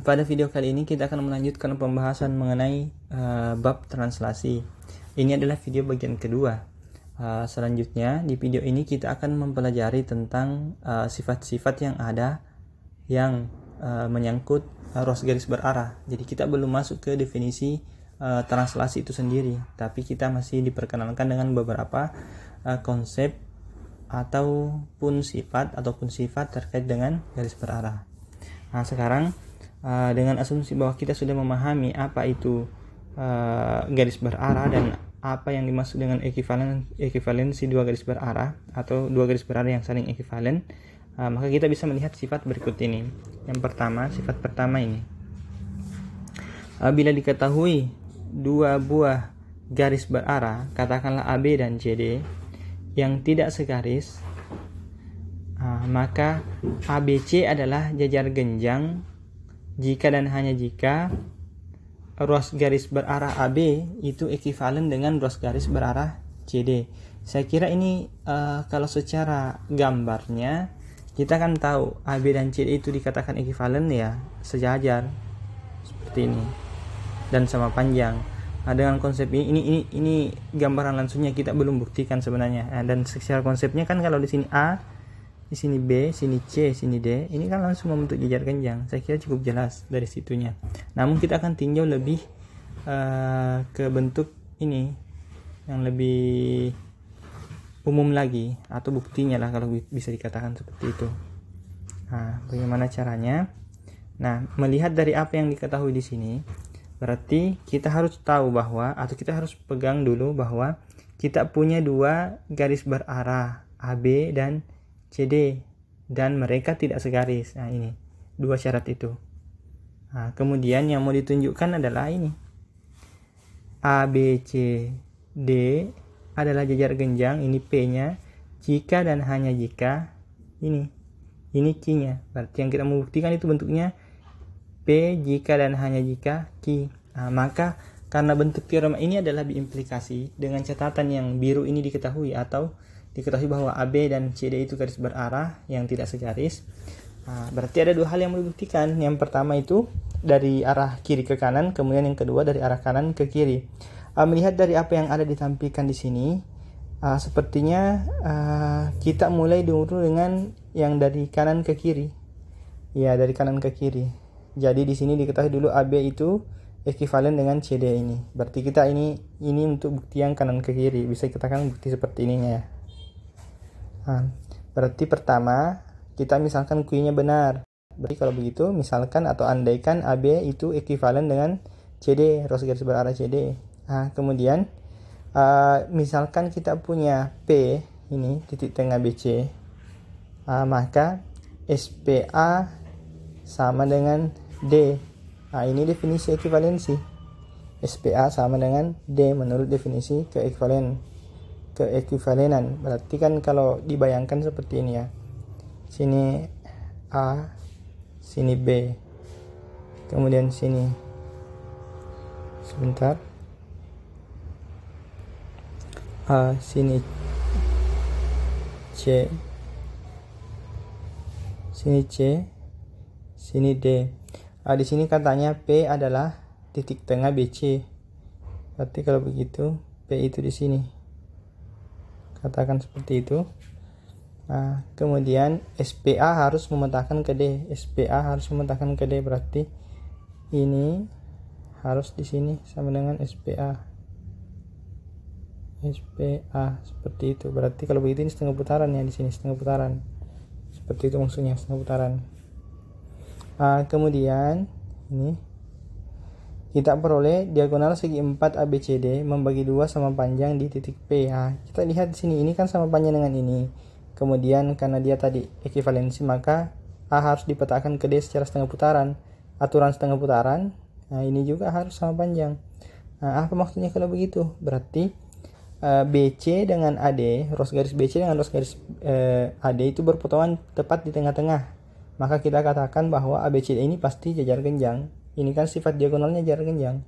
Pada video kali ini kita akan melanjutkan pembahasan mengenai uh, bab translasi. Ini adalah video bagian kedua. Uh, selanjutnya di video ini kita akan mempelajari tentang eh, sifat-sifat uh, yang ada yang uh, menyangkut uh, ruas garis berarah. Jadi kita belum masuk ke definisi uh, translasi itu sendiri, tapi kita masih diperkenalkan dengan beberapa uh, konsep ataupun sifat ataupun sifat terkait dengan garis berarah. Nah, sekarang uh, dengan asumsi bahwa kita sudah memahami apa itu uh, garis berarah dan apa yang dimaksud dengan ekivalen ekivalensi dua garis berarah atau dua garis berarah yang saling ekivalen uh, eh, maka kita bisa melihat sifat berikut ini yang pertama sifat pertama ini uh, bila diketahui dua buah garis berarah katakanlah AB dan CD yang tidak segaris uh, maka ABC adalah jajar genjang jika dan hanya jika ruas garis berarah AB itu ekivalen dengan ruas garis berarah CD. Saya kira ini uh, kalau secara gambarnya kita kan tahu AB dan CD itu dikatakan ekivalen ya sejajar seperti ini dan sama panjang. Nah, dengan konsep ini, ini ini ini gambaran langsungnya kita belum buktikan sebenarnya. Nah, dan secara konsepnya kan kalau di sini A di sini B, sini C, sini D. Ini kan langsung membentuk jajar genjang. Saya kira cukup jelas dari situnya. Namun kita akan tinjau lebih uh, ke bentuk ini yang lebih umum lagi atau buktinya lah kalau bisa dikatakan seperti itu. Nah, bagaimana caranya? Nah, melihat dari apa yang diketahui di sini, berarti kita harus tahu bahwa atau kita harus pegang dulu bahwa kita punya dua garis berarah AB dan CD dan mereka tidak segaris. Nah, ini dua syarat itu. Nah, kemudian yang mau ditunjukkan adalah ini. A B C D adalah jajar genjang, ini P-nya. Jika dan hanya jika ini. Ini Q-nya. Berarti yang kita membuktikan itu bentuknya P jika dan hanya jika Q. Nah, maka karena bentuk teorema ini adalah diimplikasi dengan catatan yang biru ini diketahui atau Diketahui bahwa AB dan CD itu garis berarah yang tidak segaris. Nah, berarti ada dua hal yang membuktikan. Yang pertama itu dari arah kiri ke kanan, kemudian yang kedua dari arah kanan ke kiri. Uh, melihat dari apa yang ada ditampilkan di sini, uh, sepertinya uh, kita mulai dulu dengan yang dari kanan ke kiri. Ya, dari kanan ke kiri. Jadi di sini diketahui dulu AB itu ekivalen dengan CD ini. Berarti kita ini ini untuk bukti yang kanan ke kiri. Bisa kita kan bukti seperti ininya ya berarti pertama, kita misalkan Q-nya benar. Berarti kalau begitu, misalkan atau andaikan AB itu ekuivalen dengan CD, ruas garis berarah CD. Nah, kemudian, uh, misalkan kita punya P, ini titik tengah BC, uh, eh, maka SPA sama dengan D. Nah, ini definisi ekuivalensi. SPA sama dengan D menurut definisi keekvivalen keekivalenan berarti kan kalau dibayangkan seperti ini ya sini A sini B kemudian sini sebentar A sini C sini C sini D nah, di sini katanya P adalah titik tengah BC berarti kalau begitu P itu di sini katakan seperti itu nah, kemudian SPA harus memetakan ke D SPA harus memetakan ke D berarti ini harus di sini sama dengan SPA SPA seperti itu berarti kalau begitu ini setengah putaran ya di sini setengah putaran seperti itu maksudnya setengah putaran Nah, kemudian ini kita peroleh diagonal segi 4 ABCD membagi dua sama panjang di titik P. Ya. kita lihat di sini ini kan sama panjang dengan ini. Kemudian karena dia tadi ekivalensi maka A harus dipetakan ke D secara setengah putaran. Aturan setengah putaran, nah ini juga harus sama panjang. Nah, apa maksudnya kalau begitu? Berarti eh, BC dengan AD, ros garis BC dengan ros garis eh, AD itu berpotongan tepat di tengah-tengah. Maka kita katakan bahwa ABCD ini pasti jajar genjang ini kan sifat diagonalnya jarak genjang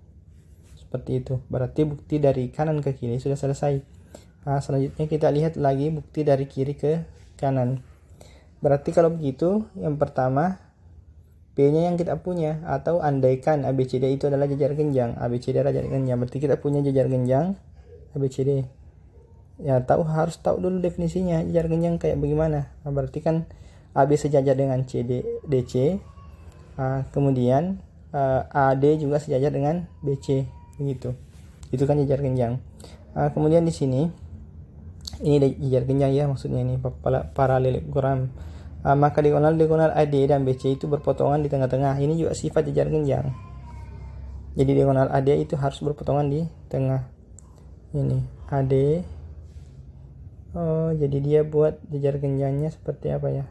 seperti itu berarti bukti dari kanan ke kiri sudah selesai nah, selanjutnya kita lihat lagi bukti dari kiri ke kanan berarti kalau begitu yang pertama P nya yang kita punya atau andaikan ABCD itu adalah jajar genjang ABCD adalah jajar genjang berarti kita punya jajar genjang ABCD ya tahu harus tahu dulu definisinya jajar genjang kayak bagaimana nah, berarti kan AB sejajar dengan CD DC nah, kemudian uh, eh, AD juga sejajar dengan BC begitu itu kan jajar genjang uh, kemudian di sini ini jajar genjang ya maksudnya ini paralelogram uh, eh, maka diagonal diagonal AD dan BC itu berpotongan di tengah-tengah ini juga sifat jajar genjang jadi diagonal AD itu harus berpotongan di tengah ini AD oh jadi dia buat jajar genjangnya seperti apa ya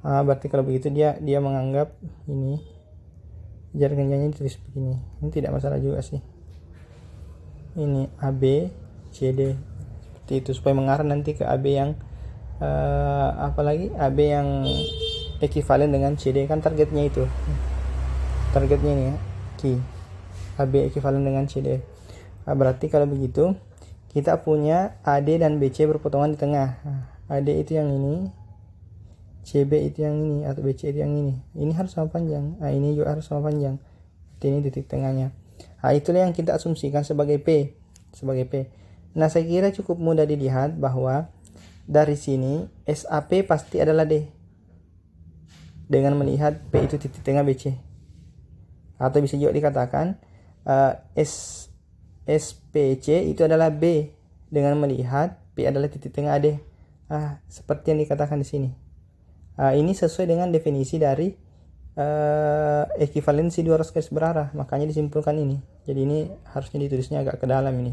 ah berarti kalau begitu dia dia menganggap ini jarak renjanya ditulis begini ini tidak masalah juga sih ini AB CD seperti itu supaya mengarah nanti ke AB yang uh, eh, apalagi AB yang ekivalen dengan CD kan targetnya itu targetnya ini ya Ki AB ekivalen dengan CD nah, berarti kalau begitu kita punya AD dan BC berpotongan di tengah AD nah, itu yang ini CB itu yang ini atau BC itu yang ini ini harus sama panjang nah, ini juga harus sama panjang ini titik tengahnya nah, itulah yang kita asumsikan sebagai P sebagai P nah saya kira cukup mudah dilihat bahwa dari sini SAP pasti adalah D dengan melihat P itu titik tengah BC atau bisa juga dikatakan uh, S SPC itu adalah B dengan melihat P adalah titik tengah AD. Ah, seperti yang dikatakan di sini. Eh, ini sesuai dengan definisi dari uh, eh, ekuivalensi 200 garis berarah makanya disimpulkan ini jadi ini harusnya ditulisnya agak ke dalam ini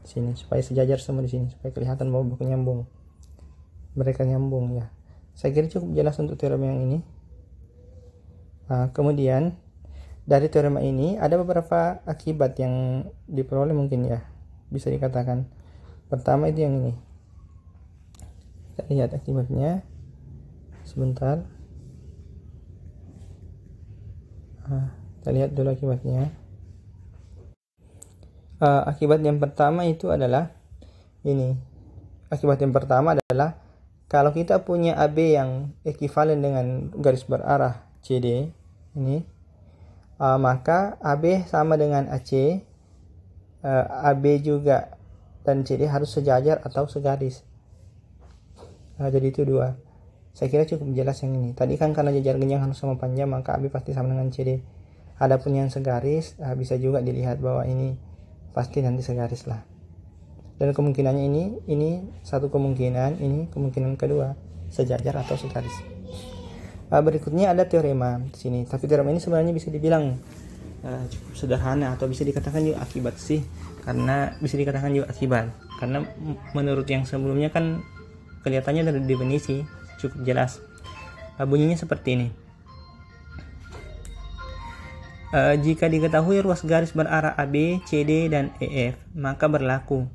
di sini supaya sejajar semua di sini supaya kelihatan bahwa buku nyambung mereka nyambung ya saya kira cukup jelas untuk teorema yang ini nah, kemudian dari teorema ini ada beberapa akibat yang diperoleh mungkin ya bisa dikatakan pertama itu yang ini kita lihat akibatnya sebentar nah, kita lihat dulu akibatnya uh, akibat yang pertama itu adalah ini akibat yang pertama adalah kalau kita punya AB yang ekivalen dengan garis berarah CD ini uh, maka AB sama dengan AC uh, ah, AB juga dan CD harus sejajar atau segaris nah, jadi itu dua saya kira cukup jelas yang ini. Tadi kan karena jajar genjang harus sama panjang, maka AB pasti sama dengan CD. Adapun yang segaris, ah, bisa juga dilihat bahwa ini pasti nanti segaris lah. Dan kemungkinannya ini, ini satu kemungkinan, ini kemungkinan kedua, sejajar atau segaris. Ah, berikutnya ada teorema di sini. Tapi teorema ini sebenarnya bisa dibilang ah, cukup sederhana atau bisa dikatakan juga akibat sih, karena bisa dikatakan juga akibat. Karena menurut yang sebelumnya kan kelihatannya dari definisi cukup jelas ah, bunyinya seperti ini e, jika diketahui ruas garis berarah AB, CD, dan EF maka berlaku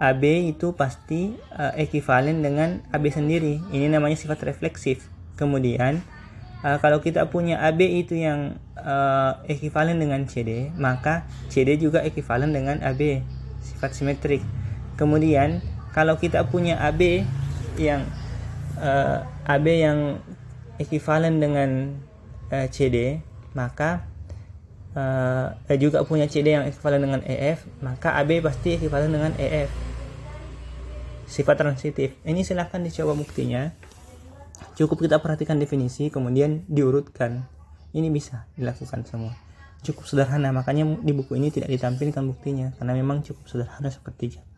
AB itu pasti e, eh, ekivalen dengan AB sendiri ini namanya sifat refleksif kemudian uh, kalau kita punya AB itu yang uh, ekivalen dengan CD, maka CD juga ekivalen dengan AB, sifat simetrik. Kemudian kalau kita punya AB yang uh, eh, AB yang ekivalen dengan uh, eh, CD maka uh, juga punya CD yang ekivalen dengan EF maka AB pasti ekivalen dengan EF sifat transitif ini silahkan dicoba buktinya cukup kita perhatikan definisi kemudian diurutkan ini bisa dilakukan semua cukup sederhana makanya di buku ini tidak ditampilkan buktinya karena memang cukup sederhana seperti itu.